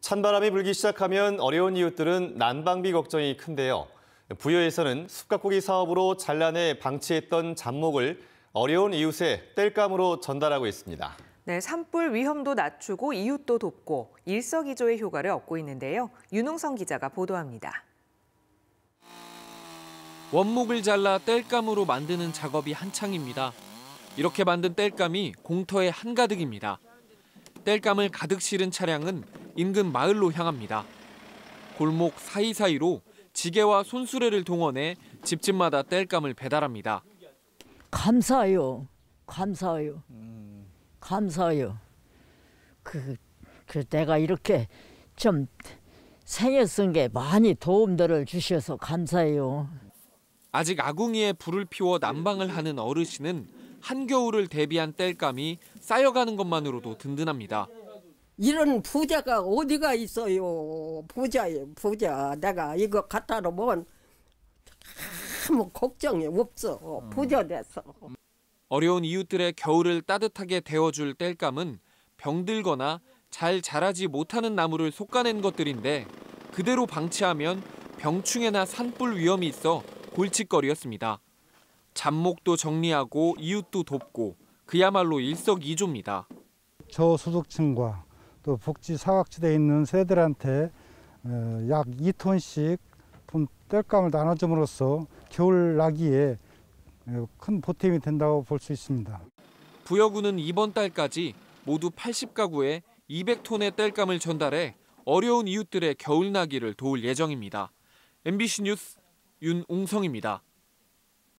찬바람이 불기 시작하면 어려운 이웃들은 난방비 걱정이 큰데요. 부여에서는 숲가꾸기 사업으로 잘라내 방치했던 잡목을 어려운 이웃의 땔감으로 전달하고 있습니다. 네, 산불 위험도 낮추고 이웃도 돕고 일석이조의 효과를 얻고 있는데요. 윤홍성 기자가 보도합니다. 원목을 잘라 땔감으로 만드는 작업이 한창입니다. 이렇게 만든 땔감이 공터에 한가득입니다. 땔감을 가득 실은 차량은 인근 마을로 향합니다. 골목 사이사이로 지게와 손수레를 동원해 집집마다 땔감을 배달합니다. 감사해요. 감사해요. 감사해요. 그, 그 내가 이렇게 좀 생애 쓴게 많이 도움들을 주셔서 감사해요. 아직 아궁이에 불을 피워 난방을 하는 어르신은 한겨울을 대비한 땔감이 쌓여가는 것만으로도 든든합니다. 이런 부자가 어디가 있어요. 부자예요, 부자. 내가 이거 갖다 놓으면 아무 걱정이 없어. 부자 됐어. 어려운 이웃들의 겨울을 따뜻하게 데워줄 땔감은 병들거나 잘 자라지 못하는 나무를 솎아낸 것들인데 그대로 방치하면 병충해나 산불 위험이 있어 골칫거리였습니다. 잡목도 정리하고 이웃도 돕고 그야말로 일석이조입니다. 저소득층과 또 북지 사각지대에 있는 새들한테 어, 약 2톤씩 땔감을 나눠줌으로써 겨울 나기에 어, 큰 보탬이 된다고 볼 수 있습니다. 부여군은 이번 달까지 모두 80가구에 200톤의 땔감을 전달해 어려운 이웃들의 겨울 나기를 도울 예정입니다. MBC 뉴스 윤웅성입니다.